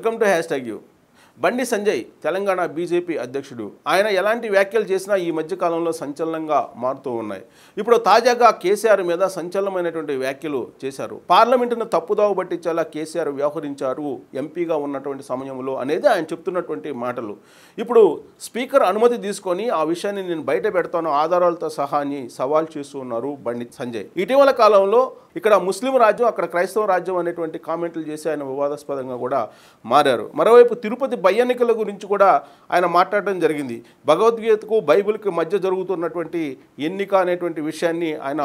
Welcome to Hashtag You. బండి Sanjay Telangana BJP అధ్యక్షుడు ఆయన ఎలాంటి వ్యాఖ్యలు చేసినా ఈ మధ్యకాలంలో సంచలనంగా మారుతూ ఉన్నాయి ఇప్పుడు తాజాగా కేసీఆర్ మీద సంచలనమైనటువంటి వ్యాఖ్యలు చేశారు పార్లమెంటును తప్పుదావ పట్టించేలా కేసీఆర్ వ్యవహరించారు ఎంపీగా ఉన్నటువంటి సమయంలో అనేది ఆయన చెప్తున్నటువంటి మాటలు ఇప్పుడు స్పీకర్ అనుమతి తీసుకొని ఆ విషయాన్ని నేను బయట పెడతాను ఆధారాలతో సహా అని సవాల్ చేస్తూ ఉన్నారు బండి సంజయ్ ఇటీవల కాలంలో ఇక్కడ ముస్లిం రాజ్యం అక్కడ క్రైస్తవ రాజ్యం అనేటువంటి కామెంట్లు చేసి ఆయన వివాదాస్పదంగా కూడా మారారు మరోవైపు తిరుపతి బై ఎన్నికల గురించి కూడా ఆయన మాట్లాడడం జరిగింది భగవద్గీతకు బైబిల్కి మధ్య జరుగుతున్నటువంటి ఎన్నిక అనేటువంటి విషయాన్ని ఆయన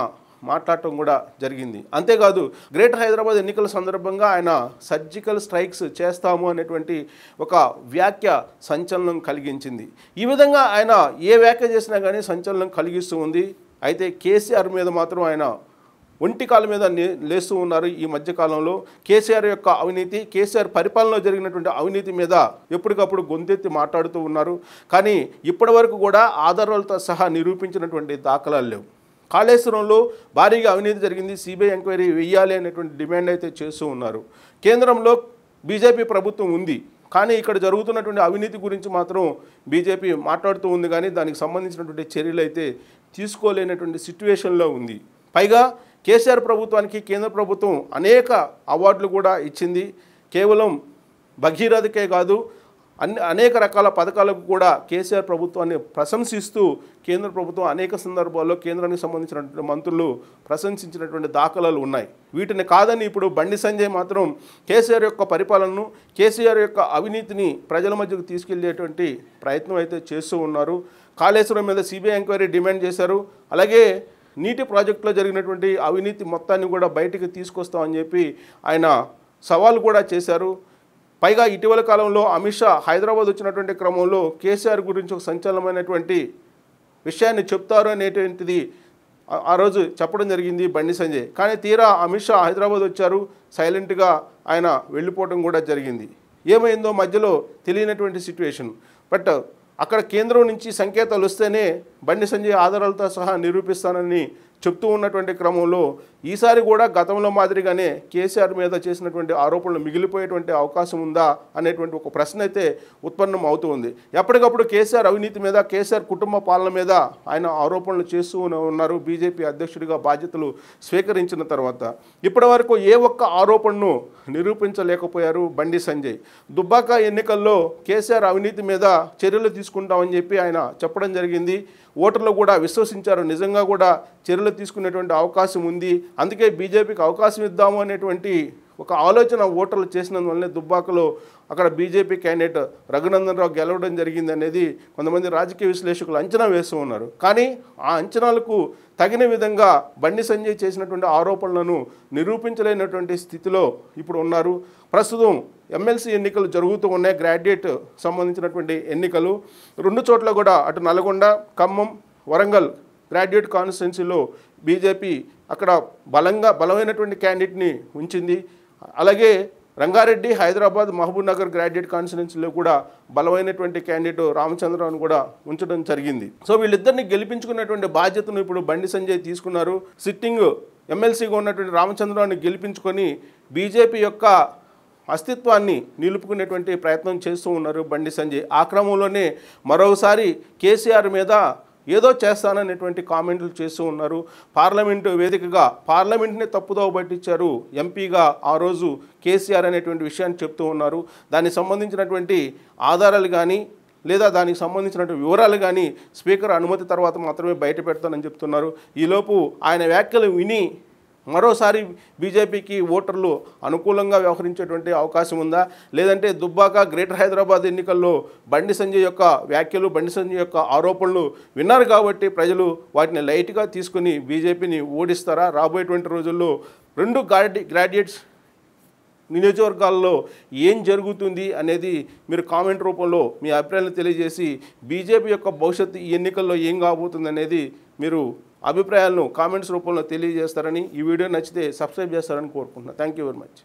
మాట్లాడటం కూడా జరిగింది అంతేకాదు గ్రేటర్ హైదరాబాద్ ఎన్నికల సందర్భంగా ఆయన సర్జికల్ స్ట్రైక్స్ చేస్తాము అనేటువంటి ఒక వ్యాఖ్య సంచలనం కలిగించింది ఈ విధంగా ఆయన ఏ వ్యాఖ్య చేసినా కానీ సంచలనం కలిగిస్తూ ఉంది అయితే కేసీఆర్ మీద మాత్రం ఆయన ఒంటి కాళ్ళ మీద లేస్తూ ఉన్నారు ఈ మధ్యకాలంలో కేసీఆర్ యొక్క అవినీతి కేసీఆర్ పరిపాలనలో జరిగినటువంటి అవినీతి మీద ఎప్పటికప్పుడు గొంతెత్తి మాట్లాడుతూ ఉన్నారు కానీ ఇప్పటి వరకు కూడా ఆధారాలతో సహా నిరూపించినటువంటి దాఖలాలు లేవు కాళేశ్వరంలో భారీగా అవినీతి జరిగింది సిబిఐ ఎంక్వైరీ వేయాలి అనేటువంటి డిమాండ్ అయితే చేస్తూ ఉన్నారు కేంద్రంలో బీజేపీ ప్రభుత్వం ఉంది కానీ ఇక్కడ జరుగుతున్నటువంటి అవినీతి గురించి మాత్రం బీజేపీ మాట్లాడుతూ ఉంది కానీ దానికి సంబంధించినటువంటి చర్యలు అయితే తీసుకోలేనటువంటి సిట్యువేషన్లో ఉంది పైగా కేసీఆర్ ప్రభుత్వానికి కేంద్ర ప్రభుత్వం అనేక అవార్డులు కూడా ఇచ్చింది కేవలం భగీరథకే కాదు అన్ని అనేక రకాల పథకాలకు కూడా కేసీఆర్ ప్రభుత్వాన్ని ప్రశంసిస్తూ కేంద్ర ప్రభుత్వం అనేక సందర్భాల్లో కేంద్రానికి సంబంధించినటువంటి మంత్రులు ప్రశంసించినటువంటి దాఖలాలు ఉన్నాయి వీటిని కాదని ఇప్పుడు బండి సంజయ్ మాత్రం కేసీఆర్ యొక్క పరిపాలనను కేసీఆర్ యొక్క అవినీతిని ప్రజల మధ్యకు తీసుకెళ్లేటువంటి ప్రయత్నం అయితే చేస్తూ ఉన్నారు కాళేశ్వరం మీద సిబిఐ ఎంక్వైరీ డిమాండ్ చేశారు అలాగే నీటి ప్రాజెక్టులో జరిగినటువంటి అవినీతి మొత్తాన్ని కూడా బయటికి తీసుకొస్తామని చెప్పి ఆయన సవాల్ కూడా చేశారు పైగా ఇటీవల కాలంలో అమిత్ షా హైదరాబాద్ వచ్చినటువంటి క్రమంలో కేసీఆర్ గురించి ఒక సంచలనమైనటువంటి విషయాన్ని చెప్తారు అనేటువంటిది ఆ రోజు చెప్పడం జరిగింది బండి సంజయ్ కానీ తీరా అమిత్ షా హైదరాబాద్ వచ్చారు సైలెంట్గా ఆయన వెళ్ళిపోవడం కూడా జరిగింది ఏమైందో మధ్యలో తెలియనటువంటి సిచ్యువేషన్ బట్ అక్కడ కేంద్రం నుంచి సంకేతాలు వస్తేనే బండి సంజయ్ ఆధారాలతో సహా నిరూపిస్తానని చెప్తూ ఉన్నటువంటి క్రమంలో ఈసారి కూడా గతంలో మాదిరిగానే కేసీఆర్ మీద చేసినటువంటి ఆరోపణలు మిగిలిపోయేటువంటి అవకాశం ఉందా అనేటువంటి ఒక ప్రశ్న అయితే ఉత్పన్నం అవుతుంది ఎప్పటికప్పుడు కేసీఆర్ అవినీతి మీద కేసీఆర్ కుటుంబ పాలన మీద ఆయన ఆరోపణలు చేస్తూ ఉన్నారు బీజేపీ అధ్యక్షుడిగా బాధ్యతలు స్వీకరించిన తర్వాత ఇప్పటి వరకు ఏ ఒక్క ఆరోపణను నిరూపించలేకపోయారు బండి సంజయ్ దుబ్బాక ఎన్నికల్లో కేసీఆర్ అవినీతి మీద చర్యలు తీసుకుంటామని చెప్పి ఆయన చెప్పడం జరిగింది ఓటర్లు కూడా విశ్వసించారు నిజంగా కూడా చర్యలు ఎన్నికల్లో తీసుకునేటువంటి అవకాశం ఉంది అందుకే బీజేపీకి అవకాశం ఇద్దాము అనేటువంటి ఒక ఆలోచన ఓటర్లు చేసినందువల్లనే దుబ్బాకలో అక్కడ బీజేపీ క్యాండిడేట్ రఘునందన్ రావు గెలవడం జరిగింది అనేది కొంతమంది రాజకీయ విశ్లేషకులు అంచనా వేస్తూ ఉన్నారు కానీ ఆ అంచనాలకు తగిన విధంగా బండి సంజయ్ చేసినటువంటి ఆరోపణలను నిరూపించలేనటువంటి స్థితిలో ఇప్పుడు ఉన్నారు ప్రస్తుతం ఎమ్మెల్సీ ఎన్నికలు జరుగుతూ ఉన్నాయి గ్రాడ్యుయేట్ సంబంధించినటువంటి ఎన్నికలు రెండు చోట్ల కూడా అటు నల్గొండ ఖమ్మం వరంగల్ గ్రాడ్యుయేట్ కాన్స్టిట్యున్సీలో బీజేపీ అక్కడ బలంగా బలమైనటువంటి క్యాండిడేట్ని ఉంచింది అలాగే రంగారెడ్డి హైదరాబాద్ మహబూబ్ నగర్ గ్రాడ్యుయేట్ కాన్స్టిట్యున్సీలో కూడా బలమైనటువంటి క్యాండిడేట్ రామచంద్రరావును కూడా ఉంచడం జరిగింది సో వీళ్ళిద్దరిని గెలిపించుకున్నటువంటి బాధ్యతను ఇప్పుడు బండి సంజయ్ తీసుకున్నారు సిట్టింగ్ ఎమ్మెల్సీగా ఉన్నటువంటి రామచంద్రరావుని గెలిపించుకొని బీజేపీ యొక్క అస్తిత్వాన్ని నిలుపుకునేటువంటి ప్రయత్నం చేస్తూ ఉన్నారు బండి సంజయ్ ఆ క్రమంలోనే మరోసారి కేసీఆర్ మీద ఏదో చేస్తాననేటువంటి కామెంట్లు చేస్తూ ఉన్నారు పార్లమెంటు వేదికగా పార్లమెంట్ని తప్పుదోవ పట్టించారు ఎంపీగా ఆ రోజు కేసీఆర్ అనేటువంటి విషయాన్ని చెప్తూ ఉన్నారు దానికి సంబంధించినటువంటి ఆధారాలు కానీ లేదా దానికి సంబంధించినటువంటి వివరాలు కానీ స్పీకర్ అనుమతి తర్వాత మాత్రమే బయట పెడతానని చెప్తున్నారు ఈలోపు ఆయన వ్యాఖ్యలు విని మరోసారి బీజేపీకి ఓటర్లు అనుకూలంగా వ్యవహరించేటువంటి అవకాశం ఉందా లేదంటే దుబ్బాక గ్రేటర్ హైదరాబాద్ ఎన్నికల్లో బండి సంజయ్ యొక్క వ్యాఖ్యలు బండి సంజయ్ యొక్క ఆరోపణలు విన్నారు కాబట్టి ప్రజలు వాటిని లైట్గా తీసుకుని బీజేపీని ఓడిస్తారా రాబోయేటువంటి రోజుల్లో రెండు గ్రాడ్యుయేట్స్ నియోజకవర్గాల్లో ఏం జరుగుతుంది అనేది మీరు కామెంట్ రూపంలో మీ అభిప్రాయాలను తెలియజేసి బీజేపీ యొక్క భవిష్యత్తు ఈ ఎన్నికల్లో ఏం కాబోతుంది అనేది మీరు అభిప్రాయాలను కామెంట్స్ రూపంలో తెలియజేస్తారని ఈ వీడియో నచ్చితే సబ్స్క్రైబ్ చేస్తారని కోరుకుంటున్నాను థ్యాంక్ యూ వెరీ మచ్